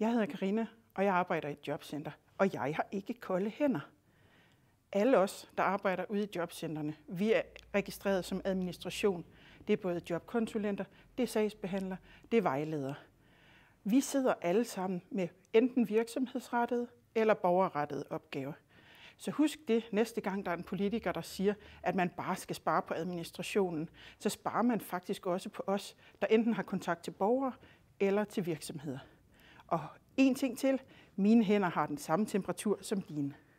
Jeg hedder Karina, og jeg arbejder i et jobcenter, og jeg har ikke kolde hænder. Alle os, der arbejder ude i jobcenterne, vi er registreret som administration. Det er både jobkonsulenter, det er sagsbehandlere, det er vejledere. Vi sidder alle sammen med enten virksomhedsrettede eller borgerrettede opgaver. Så husk det næste gang, der er en politiker, der siger, at man bare skal spare på administrationen, så sparer man faktisk også på os, der enten har kontakt til borgere eller til virksomheder. Og en ting til, mine hænder har den samme temperatur som dine.